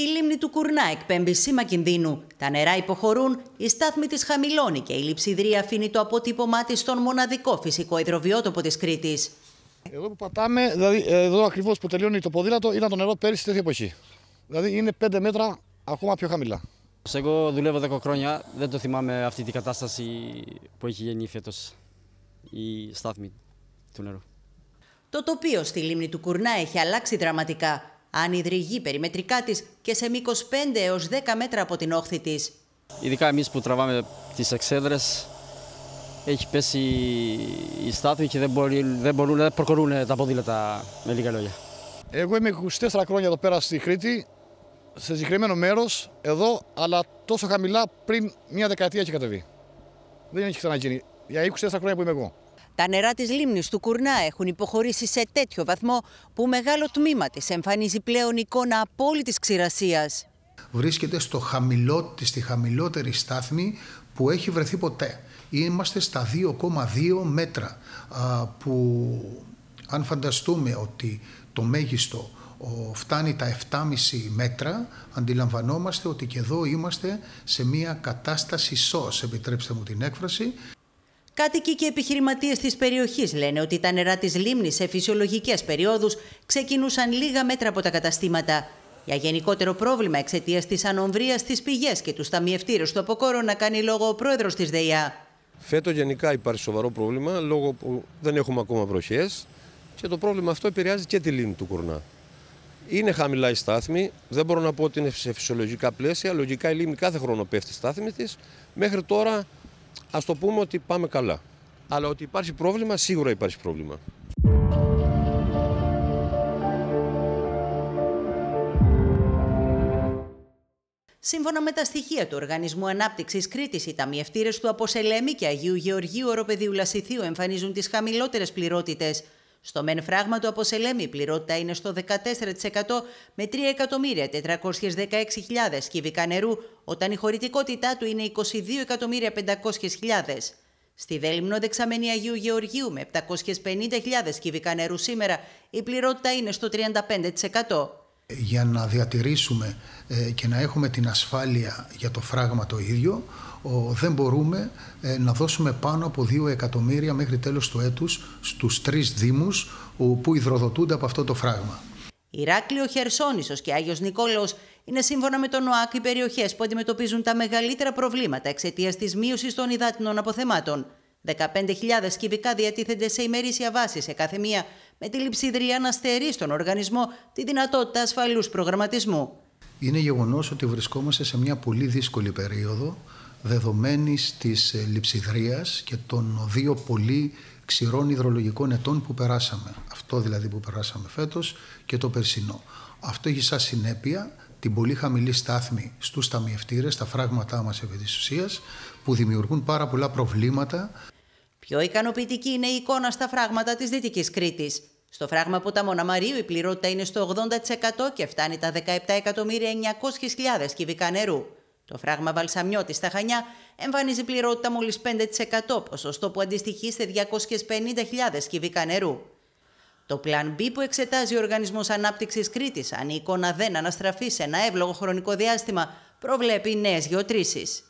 Η λίμνη του Κουρνά εκπέμπει σήμα κινδύνου. Τα νερά υποχωρούν, η στάθμη της χαμηλώνει και η λειψιδρία αφήνει το αποτύπωμά της στον μοναδικό φυσικό υδροβιότοπο της Κρήτης. Εδώ που πατάμε, δηλαδή ε, εδώ ακριβώς που τελειώνει το ποδήλατο, είναι το νερό πέρυσι τέτοια εποχή. Δηλαδή είναι 5 μέτρα ακόμα πιο χαμηλά. Εγώ δουλεύω 10 χρόνια, δεν το θυμάμαι αυτή την κατάσταση που έχει γεννήθει φέτος η στάθμη του νερού. Το τοπίο στη λίμνη του Κουρνά έχει αλλάξει δραματικά ανιδρυγή περιμετρικά της και σε μήκος 5 έως 10 μέτρα από την όχθη της. Ειδικά εμείς που τραβάμε τις εξέδρες, έχει πέσει η στάθμη και δεν, μπορεί, δεν μπορούν να προχωρούν τα ποδήλατα με λίγα λόγια. Εγώ είμαι 24 χρόνια εδώ πέρα στη Χρήτη, σε συγκεκριμένο μέρος εδώ, αλλά τόσο χαμηλά πριν μια δεκαετία έχει κατεβεί. Δεν έχει ξαναγίνει. Για 24 χρόνια που είμαι εγώ. Τα νερά της λίμνης του Κουρνά έχουν υποχωρήσει σε τέτοιο βαθμό που μεγάλο τμήμα της εμφανίζει πλέον εικόνα απόλυτης ξηρασίας. Βρίσκεται στο χαμηλό, στη χαμηλότερη στάθμη που έχει βρεθεί ποτέ. Είμαστε στα 2,2 μέτρα που αν φανταστούμε ότι το μέγιστο φτάνει τα 7,5 μέτρα, αντιλαμβανόμαστε ότι και εδώ είμαστε σε μια κατάσταση σως, επιτρέψτε μου την έκφραση. Κάτοικοι και επιχειρηματίες της περιοχής λένε ότι τα νερά της λίμνης σε φυσιολογικές περιόδους ξεκινούσαν λίγα μέτρα από τα καταστήματα. Για γενικότερο πρόβλημα εξαιτίας της ανομβρίας στις πηγές και τους ταμιευτήρες του αποκόρου να κάνει λόγο ο πρόεδρος της ΔΕΙΑ. Φέτο γενικά υπάρχει σοβαρό πρόβλημα λόγω που δεν έχουμε ακόμα βροχές και το πρόβλημα αυτό επηρεάζει και τη λίμνη του Κουρνά. Είναι χαμηλά η στάθμη, δεν μπορώ να πω ότι είναι σε φυσιολογικά πλαίσια. Λογικά η λίμνη κάθε χρόνο πέφτει στη στάθμη της. Μέχρι τώρα ας το πούμε ότι πάμε καλά. Αλλά ότι υπάρχει πρόβλημα, σίγουρα υπάρχει πρόβλημα. Σύμφωνα με τα στοιχεία του Οργανισμού Ανάπτυξης Κρήτη, οι ταμιευτήρε του Αποσελέμη και Αγίου Γεωργίου Οροπεδίου Λασιθίου εμφανίζουν τις χαμηλότερες πληρότητες στο μεν φράγμα του από η πληρότητα είναι στο 14% με 3.416.000 κυβικά νερού, όταν η χωρητικότητά του είναι 22.500.000. Στη Δελμνο δεξαμενή Αγίου Γεωργίου με 750.000 κυβικά νερού σήμερα η πληρότητα είναι στο 35% για να διατηρήσουμε ε, και να έχουμε την ασφάλεια για το φράγμα το ίδιο, δεν μπορούμε ε, να δώσουμε πάνω από 2 εκατομμύρια μέχρι τέλος του έτους στους τρεις δήμους που υδροδοτούνται από αυτό το φράγμα. Ηράκλειο, Χερσόνησος και Άγιος Νικόλος είναι σύμφωνα με τον ΟΑΚ οι περιοχές που αντιμετωπίζουν τα μεγαλύτερα προβλήματα εξαιτίας της μείωσης των υδάτινων αποθεμάτων. 15.000 κυβικά διατίθενται σε ημερήσια βάση σε κάθε μία, με τη λειψιδρία να στερεί στον οργανισμό τη δυνατότητα ασφαλούς προγραμματισμού. Είναι γεγονός ότι βρισκόμαστε σε μια πολύ δύσκολη περίοδο δεδομένης της ε, λειψιδρία και των δύο πολύ ξηρών υδρολογικών ετών που περάσαμε. Αυτό δηλαδή που περάσαμε φέτος και το περσινό. Αυτό έχει σαν συνέπεια την πολύ χαμηλή στάθμη στους ταμιευτήρες, τα φράγματά μας επί της ουσίας, που δημιουργούν πάρα πολλά προβλήματα. Πιο ικανοποιητική είναι η εικόνα στα φράγματα της Δυτικής Κρήτης. Στο φράγμα τα Μοναμαρίου η πληρότητα είναι στο 80% και φτάνει τα 17.900.000 κυβικά νερού. Το φράγμα Βαλσαμιώτης στα Χανιά εμφανίζει πληρότητα μόλις 5%, ποσοστό που αντιστοιχεί σε 250.000 κυβικά νερού. Το Plan B που εξετάζει ο Οργανισμός Ανάπτυξης Κρήτης, αν η εικόνα δεν αναστραφεί σε ένα εύλογο χρονικό διάστημα, προβλέπει νέες γεωτρήσεις.